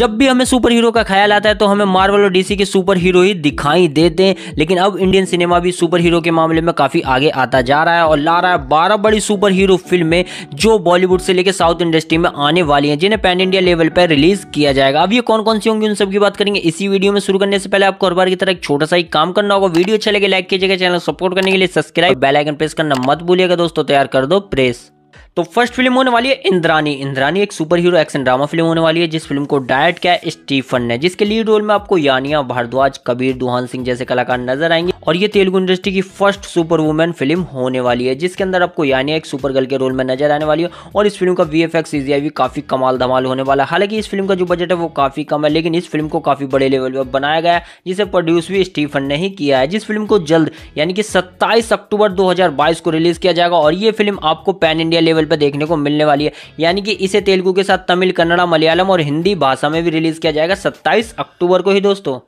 जब भी हमें सुपर हीरो का ख्याल आता है तो हमें मार्वल और डीसी के सुपर हीरो ही दिखाई देते हैं लेकिन अब इंडियन सिनेमा भी सुपर हीरो के मामले में काफ़ी आगे आता जा रहा है और ला रहा है बारह बड़ी सुपर हीरो फिल्में जो बॉलीवुड से लेकर साउथ इंडस्ट्री में आने वाली हैं जिन्हें पैन इंडिया लेवल पर रिलीज किया जाएगा अब ये कौन कौन सी होंगी उन सबकी बात करेंगे इसी वीडियो में शुरू करने से पहले आपको हर बार की तरह एक छोटा सा ही काम करना होगा वीडियो अच्छा लगे लाइक कीजिएगा चैनल सपोर्ट करने के लिए सब्सक्राइब बेलाइकन प्रेस करना मत भूलिएगा दोस्तों तैयार कर दो प्रेस तो फर्स्ट फिल्म होने वाली है इंद्रानी इंद्रानी एक superhero action drama film होने वाली है जिस फिल्म को डायरेक्ट किया स्टीफन ने जिसके लीड रोल में आपको यानिया भारद्वाज कबीर दुहान सिंह जैसे कलाकार नजर आएंगे और ये तेलुगु इंडस्ट्री की फर्स्ट सुपर वुमेन फिल्म होने वाली है जिसके अंदर आपको यानिया एक सुपर गर्ल के रोल में नजर आने वाली है और इस फिल्म का वी एफ काफी कमाल धमाल होने वाला है हालांकि इस फिल्म का जो बजट है वो काफी कम है लेकिन इस फिल्म को काफी बड़े लेवल पर बनाया गया है जिसे प्रोड्यूस भी स्टीफन ने ही किया है जिस फिल्म को जल्द यानी कि सत्ताईस अक्टूबर दो को रिलीज किया जाएगा और ये फिल्म आपको पैन इंडिया लेवल लेवल पर देखने को मिलने वाली है यानी कि इसे तेलुगु के साथ तमिल कन्नड़ा मलयालम और हिंदी भाषा में भी रिलीज किया जाएगा सत्ताईस अक्टूबर को ही दोस्तों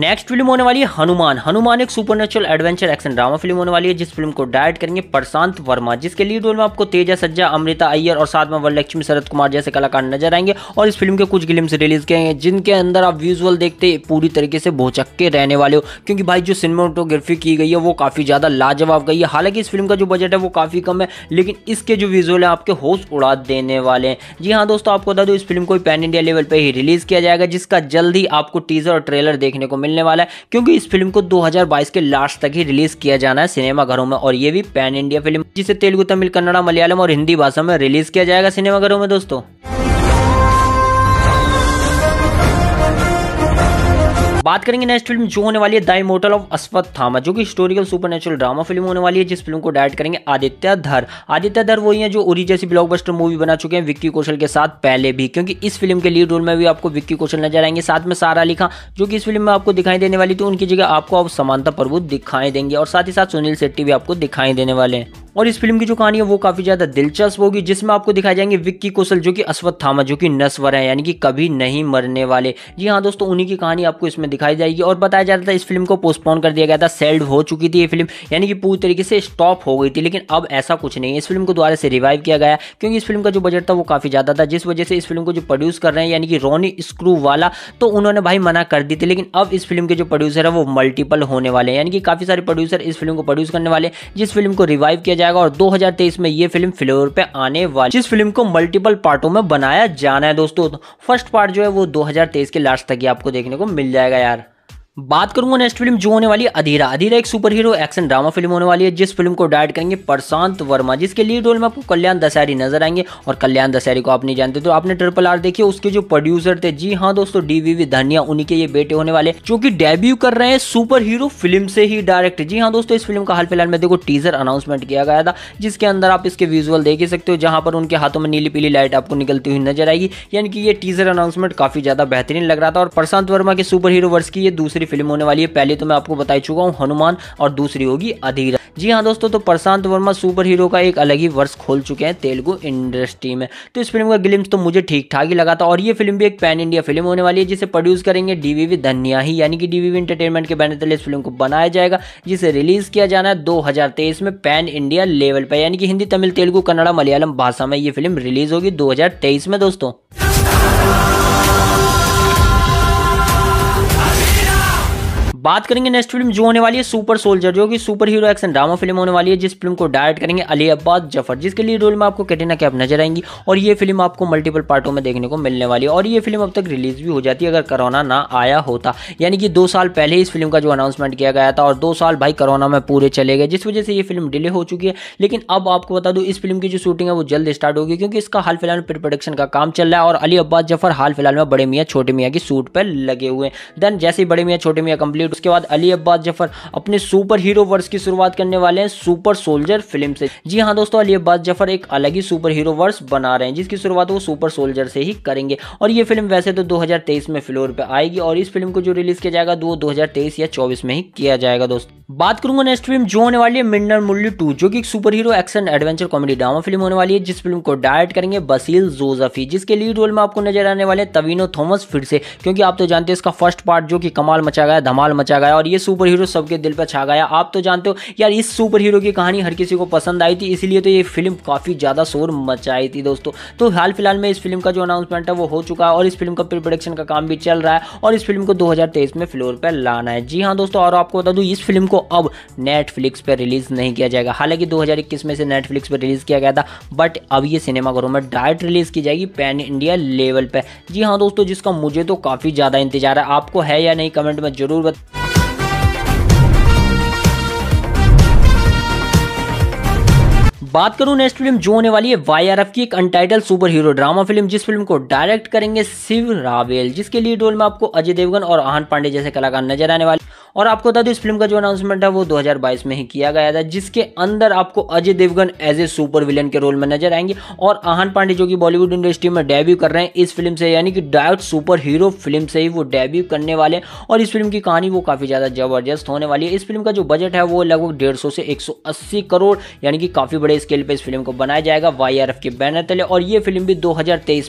नेक्स्ट फिल्म होने वाली है हनुमान हनुमान एक supernatural adventure action drama film होने वाली है जिस फिल्म को डायरेक्ट करेंगे प्रशांत वर्मा जिसके लीड रोल में आपको तेजा सज्जा अमृता अय्यर और साथ में वरलक्ष्मी शरद कुमार जैसे कलाकार नजर आएंगे और इस फिल्म के कुछ गिलिम्स रिलीज किए हैं जिनके अंदर आप विजुअल देखते पूरी तरीके से भोचक्के रहने वाले हो क्योंकि भाई जो सिनेमाटोग्राफी की गई है वो काफ़ी ज़्यादा लाजवाब गई है हालांकि इस फिल्म का जो बजट है वो काफ़ी कम है लेकिन इसके जो विजुअल है आपके होश उड़ा देने वाले हैं जी हाँ दोस्तों आपको बता दो इस फिल्म को पैन इंडिया लेवल पर ही रिलीज़ किया जाएगा जिसका जल्द ही आपको टीजर और ट्रेलर देखने को मिले मिलने वाला है क्योंकि इस फिल्म को 2022 के लास्ट तक ही रिलीज किया जाना है सिनेमाघरों में और ये भी पैन इंडिया फिल्म जिसे तेलुगु तमिल कन्नड़ा मलयालम और हिंदी भाषा में रिलीज किया जाएगा सिनेमाघरों में दोस्तों बात करेंगे नेक्स्ट फिल्म जो होने वाली है दाई मोटल ऑफ अश्वत्थामा जो कि हिस्टोरिकल सुपर ड्रामा फिल्म होने वाली है जिस फिल्म को डायरेक्ट करेंगे आदित्य धर आदित्य धर वही है जो उरी जैसी ब्लॉकबस्टर मूवी बना चुके हैं विक्की कौशल के साथ पहले भी क्योंकि इस फिल्म के लीड रोल में भी आपको विक्की कौशल नजर आएंगे साथ में सारा लिखा जो कि इस फिल्म में आपको दिखाई देने वाली थी उनकी जगह आपको अब समानता प्रभु दिखाई देंगे और साथ ही साथ सुनील शेट्टी भी आपको दिखाई देने वाले हैं और इस फिल्म की जो कहानी है वो काफ़ी ज़्यादा दिलचस्प होगी जिसमें आपको दिखाई जाएंगे विक्की कौशल जो कि अश्वत्थामा जो कि नस्वर है यानी कि कभी नहीं मरने वाले जी हाँ दोस्तों उन्हीं की कहानी आपको इसमें दिखाई जाएगी और बताया जा रहा था इस फिल्म को पोस्टपोन कर दिया गया था सेल्ड हो चुकी थी ये फिल्म यानी कि पूरी तरीके से स्टॉप हो गई थी लेकिन अब ऐसा कुछ नहीं है इस फिल्म को दोबारा से रिवाइव किया गया क्योंकि इस फिल्म का जो बजट था वो काफ़ी ज़्यादा था जिस वजह से इस फिल्म को जो प्रोड्यूस कर रहे हैं यानी कि रोनी स्क्रू वाला तो उन्होंने भाई मना कर दी थी लेकिन अब इस फिल्म के जो प्रोड्यूसर है वो मल्टीपल होने वाले हैं यानी कि काफ़ी सारे प्रोड्यूसर इस फिल्म को प्रोड्यूस करने वाले जिस फिल्म को रिवाइव किया जाए जाएगा और 2023 में ये फिल्म फ्लेवर पे आने वाली जिस फिल्म को मल्टीपल पार्टों में बनाया जाना है दोस्तों फर्स्ट तो पार्ट जो है वो 2023 के लास्ट तक ही आपको देखने को मिल जाएगा यार बात करूंगा नेक्स्ट फिल्म जो होने वाली है अधीरा अधीरा एक superhero action drama film होने वाली है जिस फिल्म को डायरेक्ट करेंगे प्रशांत वर्मा जिसके लीड रोल में आपको कल्याण दशहरी नजर आएंगे और कल्याण दशहरी को आप नहीं जानते तो आपने ट्रिपल आर देखिए उसके जो प्रोड्यूसर थे जी हाँ दोस्तों डी धनिया उन्हीं के ये बेटे होने वाले जो की डेब्यू कर रहे हैं सुपर हीरो फिल्म से ही डायरेक्ट जी हाँ दोस्तों इस फिल्म का हाल फिलहाल में देखो टीजर अनाउंसमेंट किया गया था जिसके अंदर आप इसके विजुअल देख ही सकते हो जहां पर उनके हाथों में नीली पीली लाइट आपको निकलती हुई नजर आएगी यानी कि ये टीजर अनाउंसमेंट काफी ज्यादा बेहतरीन लग रहा था और प्रशांत वर्मा के सुपर हीरो वर्ष की ये दूसरी फिल्म होने वाली है पहले तो मैं आपको बताई चुका हूँ हनुमान और दूसरी होगी अधीरा जी हाँ दोस्तों तो प्रशांत वर्मा सुपर हीरो का एक अलग ही वर्ष खोल चुके हैं तेलुगु इंडस्ट्री में तो इस फिल्म का गिलिम्स तो मुझे ठीक ठाक ही लगा था और ये फिल्म भी एक पैन इंडिया फिल्म होने वाली है जिसे प्रोड्यूस करेंगे डीवीवी वी धनिया ही यानी कि डीवीवी इंटरटेनमेंट के बैनर तले इस फिल्म को बनाया जाएगा जिसे रिलीज किया जाना है दो में पैन इंडिया लेवल पर यानी कि हिंदी तमिल तेलुगु कन्नड़ा मलयालम भाषा में ये फिल्म रिलीज होगी दो में दोस्तों बात करेंगे नेक्स्ट फिल्म जो होने वाली है सुपर सोल्जर जो कि superhero action drama film होने वाली है जिस फिल्म को डायरेक्ट करेंगे अली अब्बास जफर जिसके लिए रोल में आपको कैटरीना कैफ नजर आएंगी और ये फिल्म आपको मल्टीपल पार्टों में देखने को मिलने वाली है और ये फिल्म अब तक रिलीज भी हो जाती है अगर कोरोना ना आया होता यानी कि दो साल पहले इस फिल्म का जो अनाउंसमेंट किया गया था और दो साल भाई कोरोना में पूरे चले गए जिस वजह से ये फिल्म डिले हो चुकी है लेकिन अब आपको बता दूँ इस फिल्म की जो शूटिंग है वो जल्द स्टार्ट होगी क्योंकि इसका हाल फिलहाल प्री प्रोडक्शन का काम चल रहा है और अली अब्बास जफर हाल फिलहाल में बड़े मियाँ छोटे मियाँ की शूट पर लगे हुए हैं देन जैसे ही बड़े मियाँ छोटे मियाँ कंप्लीट उसके बाद अली अब्बास जफर अपने सुपर हीरो वर्ष की शुरुआत करने वाले हैं सुपर सोल्जर फिल्म से जी हाँ दोस्तों अली अब्बास जफर एक अलग ही सुपर हीरो वर्ष बना रहे हैं जिसकी शुरुआत वो सुपर सोल्जर से ही करेंगे और ये फिल्म वैसे तो 2023 में फ्लोर पे आएगी और इस फिल्म को जो रिलीज किया जाएगा वो 2023 या चौबीस में ही किया जाएगा दोस्तों बात करूंगा नेक्स्ट फिल्म जो होने वाली है मिन्नर मुल्लू टू जो कि एक superhero action adventure comedy drama film होने वाली है जिस फिल्म को डायरेक्ट करेंगे बसील जोजफी जिसके लीड रोल में आपको नजर आने वाले तवीनो थॉमस फिर से क्योंकि आप तो जानते हैं इसका फर्स्ट पार्ट जो कि कमाल मचा गया धमाल मचा छा गया और ये सुपर हीरो सबके दिल पर छा गया आप तो जानते हो यार इस सुपर हीरो की कहानी हर किसी को पसंद आई थी इसीलिए तो ये फिल्म काफ़ी ज़्यादा शोर मचाई थी दोस्तों तो हाल फिलहाल में इस फिल्म का जो अनाउंसमेंट है वो हो चुका है और इस फिल्म का प्री प्रोडक्शन का काम भी चल रहा है और इस फिल्म को दो में फ्लोर पर लाना है जी हाँ दोस्तों और आपको बता दूँ इस फिल्म को अब नेटफ्लिक्स पर रिलीज़ नहीं किया जाएगा हालांकि दो में से नेटफ्लिक्स पर रिलीज़ किया गया था बट अब ये सिनेमाघरों में डायरेक्ट रिलीज़ की जाएगी पैन इंडिया लेवल पर जी हाँ दोस्तों जिसका मुझे तो काफ़ी ज़्यादा इंतजार है आपको है या नहीं कमेंट में ज़रूर बता बात करूं नेक्स्ट फिल्म जो होने वाली है वाईआरएफ की एक untitled superhero drama film जिस फिल्म को डायरेक्ट करेंगे शिव रावेल जिसके लीड रोल में आपको अजय देवगन और आहन पांडे जैसे कलाकार नजर आने वाले और आपको बता दूँ इस फिल्म का जो अनाउंसमेंट है वो 2022 में ही किया गया था जिसके अंदर आपको Ajay Devgn as a supervillain के रोल में नजर आएंगे और आहन पांडे जो कि बॉलीवुड इंडस्ट्री में डेब्यू कर रहे हैं इस फिल्म से यानी कि डायरेक्ट सुपर हीरो फिल्म से ही वो डेब्यू करने वाले हैं और इस फिल्म की कहानी वो काफ़ी ज़्यादा जबरदस्त होने वाली है इस फिल्म का जो बजट है वो लगभग डेढ़ से एक करोड़ यानी कि काफ़ी बड़े स्केल पर इस फिल्म को बनाया जाएगा वाई के बैनर तले और ये फिल्म भी दो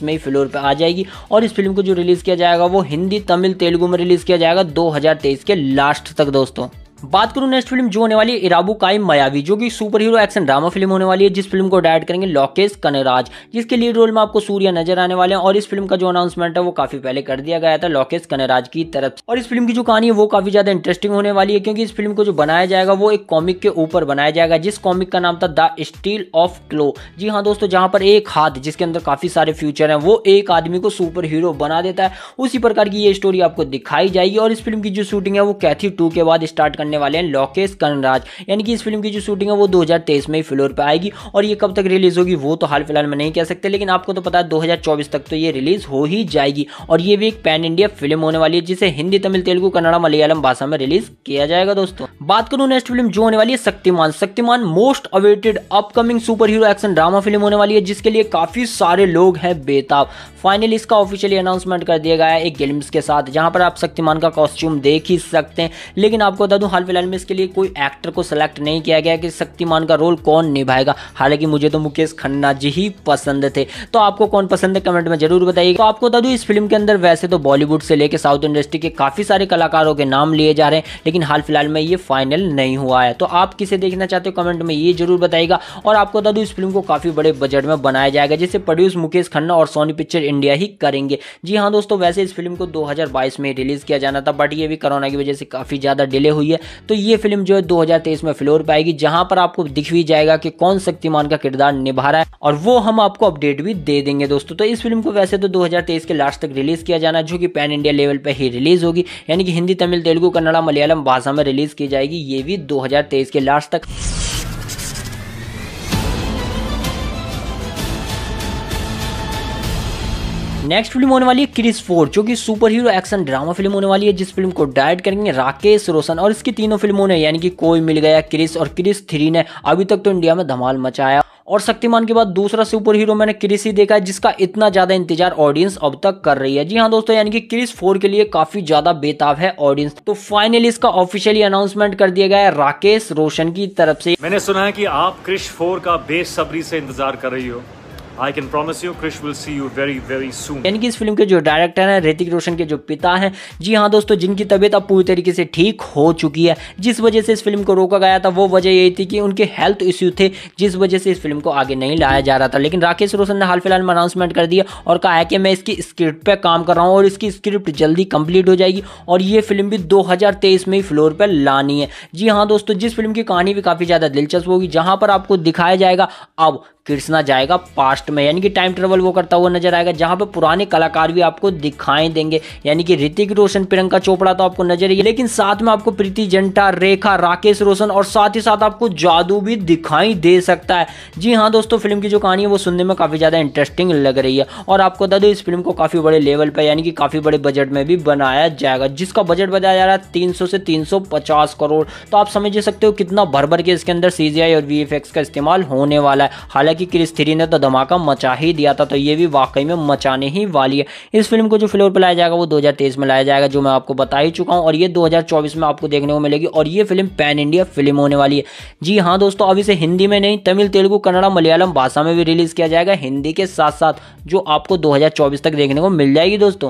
में ही फ्लोर पर आ जाएगी और इस फिल्म को जो रिलीज़ किया जाएगा वो हिंदी तमिल तेलुगु में रिलीज़ किया जाएगा दो के लास्ट लास्ट तक दोस्तों बात करूं नेक्स्ट फिल्म जो होने वाली है इराबू काई मयावी जो कि superhero action drama film होने वाली है जिस फिल्म को डायरेक्ट करेंगे लोकेश कनराज जिसके लीड रोल में आपको सूर्य नजर आने वाले हैं और इस फिल्म का जो अनाउंसमेंट है वो काफी पहले कर दिया गया था लोकेश कनराज की तरफ और इस फिल्म की जो कहानी है वो काफी ज्यादा इंटरेस्टिंग होने वाली है क्योंकि इस फिल्म को जो बनाया जाएगा वो एक कॉमिक के ऊपर बनाया जाएगा जिस कॉमिक का नाम था द स्टील ऑफ क्लो जी हाँ दोस्तों जहां पर एक हाथ जिसके अंदर काफी सारे फ्यूचर है वो एक आदमी को सुपर हीरो बना देता है उसी प्रकार की ये स्टोरी आपको दिखाई जाएगी और इस फिल्म की जो शूटिंग है वो कैथी टू के बाद स्टार्ट करने करने वाले हैं लोकेश कर्णराज यानी कि इस फिल्म की जो शूटिंग है वो 2023 में ही फ्लोर पर आएगी और ये कब तक रिलीज होगी वो तो हाल फिलहाल में नहीं कह सकते लेकिन आपको तो पता है 2024 तक तो ये रिलीज हो ही जाएगी और ये भी एक पैन इंडिया फिल्म होने वाली है जिसे हिंदी तमिल तेलुगु कन्नड़ा मलयालम भाषा में रिलीज किया जाएगा दोस्तों बात करूं नेक्स्ट फिल्म जो होने वाली है Shaktimaan Shaktimaan most awaited upcoming superhero action drama film होने वाली है जिसके लिए काफी सारे लोग हैं बेताब फाइनली इसका ऑफिशियली अनाउंसमेंट कर दिया गया है एक गेम्स के साथ जहां पर आप शक्तिमान का कॉस्ट्यूम देख ही सकते हैं लेकिन आपको बता दूं हाल फिलहाल में इसके लिए कोई एक्टर को सिलेक्ट नहीं किया गया कि शक्तिमान का रोल कौन निभाएगा हालांकि मुझे तो मुकेश खन्ना जी ही पसंद थे तो आपको कौन पसंद है कमेंट में जरूर बताइए तो आपको बता दूँ इस फिल्म के अंदर वैसे तो बॉलीवुड से लेकर साउथ इंडस्ट्री के काफ़ी सारे कलाकारों के नाम लिए जा रहे हैं लेकिन हाल फिलहाल में ये फाइनल नहीं हुआ है तो आप किसे देखना चाहते हो कमेंट में ये जरूर बताइएगा और आपको बता दूँ इस फिल्म को काफ़ी बड़े बजट में बनाया जाएगा जिससे प्रोड्यूस मुकेश खन्ना और सोनी पिक्चर इंडिया ही करेंगे जी हाँ दोस्तों वैसे इस फिल्म को 2022 में रिलीज़ किया जाना था बट ये भी कोरोना की वजह से काफ़ी ज़्यादा डिले हुई है तो ये फिल्म जो है 2023 में फ्लोर पर आएगी जहां पर आपको दिख भी जाएगा कि कौन शक्तिमान का किरदार निभा रहा है और वो हम आपको अपडेट भी दे देंगे दोस्तों तो इस फिल्म को वैसे तो 2023 के लास्ट तक रिलीज़ किया जाना जो कि पैन इंडिया लेवल पर ही रिलीज़ होगी यानी कि हिंदी तमिल तेलुगू कन्नड़ा मलयालम भाषा में रिलीज़ की जाएगी ये भी 2023 के लास्ट तक नेक्स्ट फिल्म होने वाली है क्रिस फोर जो कि superhero action drama film होने वाली है जिस फिल्म को डायरेक्ट करेंगे राकेश रोशन और इसकी तीनों फिल्मों ने यानी कि कोई मिल गया क्रिस और क्रिस थ्री ने अभी तक तो इंडिया में धमाल मचाया और शक्तिमान के बाद दूसरा सुपर हीरो मैंने क्रिस ही देखा है जिसका इतना ज्यादा इंतजार ऑडियंस अब तक कर रही है जी हाँ दोस्तों यानी कि क्रिस फोर के लिए काफी ज्यादा बेताब है ऑडियंस तो फाइनली इसका ऑफिशियली अनाउंसमेंट कर दिया गया है राकेश रोशन की तरफ से मैंने सुना है कि आप क्रिश फोर का बेसब्री से इंतजार कर रही हो I can promise you Krrish will see you very very soon यानी कि इस फिल्म के जो डायरेक्टर हैं ऋतिक रोशन के जो पिता हैं जी हाँ दोस्तों जिनकी तबीयत अब पूरी तरीके से ठीक हो चुकी है जिस वजह से इस फिल्म को रोका गया था वो वजह यही थी कि उनके हेल्थ इश्यू थे जिस वजह से इस फिल्म को आगे नहीं लाया जा रहा था लेकिन राकेश रोशन ने हाल फिलहाल में अनाउंसमेंट कर दिया और कहा है कि मैं इसकी स्क्रिप्ट पर काम कर रहा हूँ और इसकी स्क्रिप्ट जल्दी कंप्लीट हो जाएगी और ये फिल्म भी दो में ही फ्लोर पर लानी है जी हाँ दोस्तों जिस फिल्म की कहानी भी काफ़ी ज़्यादा दिलचस्प होगी जहाँ पर आपको दिखाया जाएगा अब कृष्णा जाएगा पास्ट में यानी कि टाइम ट्रेवल वो करता हुआ नजर आएगा जहां पर पुराने कलाकार भी आपको दिखाई देंगे यानी कि ऋतिक रोशन प्रियंका चोपड़ा तो आपको नजर आएगी लेकिन साथ में आपको प्रीति जंटा रेखा राकेश रोशन और साथ ही साथ आपको जादू भी दिखाई दे सकता है जी हाँ दोस्तों फिल्म की जो कहानी है वो सुनने में काफी ज्यादा इंटरेस्टिंग लग रही है और आपको बता दो इस फिल्म को काफी बड़े लेवल पर यानी कि काफी बड़े बजट में भी बनाया जाएगा जिसका बजट बताया जा रहा है तीन से तीन करोड़ तो आप समझ सकते हो कितना भर भर के इसके अंदर सीजीआई और वी का इस्तेमाल होने वाला है हालांकि कि क्रिस थ्री ने तो धमाका मचा ही दिया था तो ये भी वाकई में मचाने ही वाली है इस फिल्म को जो फ्लोर पर लाया जाएगा वो 2023 में लाया जाएगा जो मैं आपको बता ही चुका हूँ और ये 2024 में आपको देखने को मिलेगी और ये फिल्म पैन इंडिया फिल्म होने वाली है जी हाँ दोस्तों अभी से हिंदी में नहीं तमिल तेलुगु कन्नड़ा मलयालम भाषा में भी रिलीज किया जाएगा हिंदी के साथ साथ जो आपको दो तक देखने को मिल जाएगी दोस्तों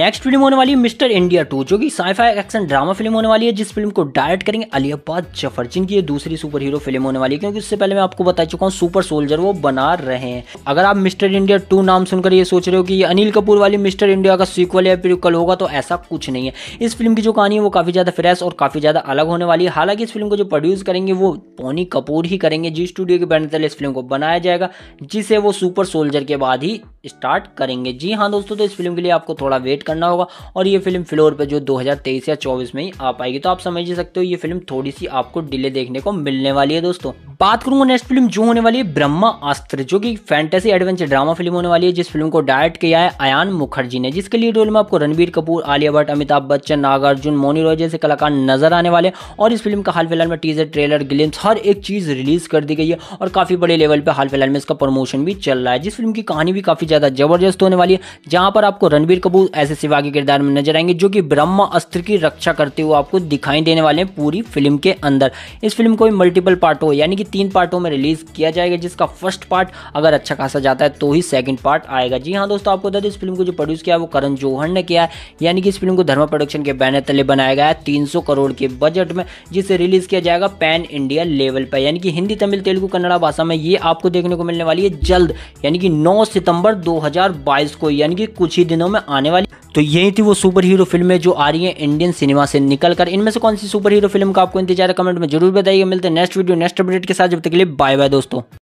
नेक्स्ट फिल्म होने वाली है मिस्टर इंडिया टू जो कि साइफाई एक्शन ड्रामा फिल्म होने वाली है जिस फिल्म को डायरेक्ट करेंगे अली अब्बास जफर जिनकी ये दूसरी सुपर हीरो फिल्म होने वाली है क्योंकि उससे पहले मैं आपको बता चुका हूँ सुपर सोल्जर वो बना रहे हैं अगर आप मिस्टर इंडिया टू नाम सुनकर ये सोच रहे हो कि अनिल कपूर वाली मिस्टर इंडिया का सीक्वल या फिर कल होगा तो ऐसा कुछ नहीं है इस फिल्म की जो कहानी है वो काफ़ी ज़्यादा फ्रेश और काफ़ी ज़्यादा अलग होने वाली है हालांकि इस फिल्म को जो प्रोड्यूस करेंगे वो पोनी कपूर ही करेंगे जी स्टूडियो के बैनर तले इस फिल्म को बनाया जाएगा जिसे वो सुपर सोल्जर के बाद ही स्टार्ट करेंगे जी हाँ दोस्तों तो इस फिल्म के लिए आपको थोड़ा वेट करना होगा और ये फिल्म फ्लोर पर जो दो या चौबीस में ही आ पाएगी तो आप समझ सकते हो ये फिल्म थोड़ी सी आपको डिले देखने को मिलने वाली है दोस्तों बात करूंगा नेक्स्ट फिल्म जो होने वाली है ब्रह्मा अस्त्र जो कि फैंटेसी एडवेंचर ड्रामा फिल्म होने वाली है जिस फिल्म को डायरेक्ट किया है अयान मुखर्जी ने जिसके लिए रोल में आपको रणबीर कपूर आलिया भट्ट अमिताभ बच्चन नागार्जुन मोनी रॉय जैसे कलाकार नजर आने वाले और इस फिल्म का हाल फिलहाल में टीजर ट्रेलर गिल्स हर एक चीज रिलीज कर दी गई है और काफी बड़े लेवल पर हाल फिलहाल में इसका प्रमोशन भी चल रहा है जिस फिल्म की कहानी भी काफी ज्यादा जबरदस्त होने वाली है जहां पर आपको रणबीर कपूर ऐसे सिवा के किरदार में नजर आएंगे जो कि अस्त्र की रक्षा करते हुए आपको दिखाई देने वाले हैं पूरी फिल्म के अंदर इस फिल्म को मल्टीपल पार्ट हो यानी कि तीन पार्टों में रिलीज किया जाएगा जिसका फर्स्ट पार्ट अगर अच्छा खासा जाता है तो ही सेकंड पार्ट आएगा जी हाँ दोस्तों आपको बता दें इस फिल्म को जो प्रोड्यूस किया है वो करण जौहर ने किया है यानी कि इस फिल्म को धर्मा प्रोडक्शन के बैनर तले बनाया गया है तीन करोड़ के बजट में जिसे रिलीज किया जाएगा पैन इंडिया लेवल पर यानी कि हिंदी तमिल तेलुगु कन्नड़ा भाषा में ये आपको देखने को मिलने वाली है जल्द यानी कि नौ सितंबर दो को यानी कि कुछ ही दिनों में आने वाली तो यही थी वो सुपर हीरो फिल्में जो आ रही हैं इंडियन सिनेमा से निकल कर इनमें से कौन सी सुपर हीरो फिल्म का आपको इंतजार है कमेंट में जरूर बताइए मिलते हैं नेक्स्ट वीडियो नेक्स्ट अपडेट के साथ जब तक के लिए बाय बाय दोस्तों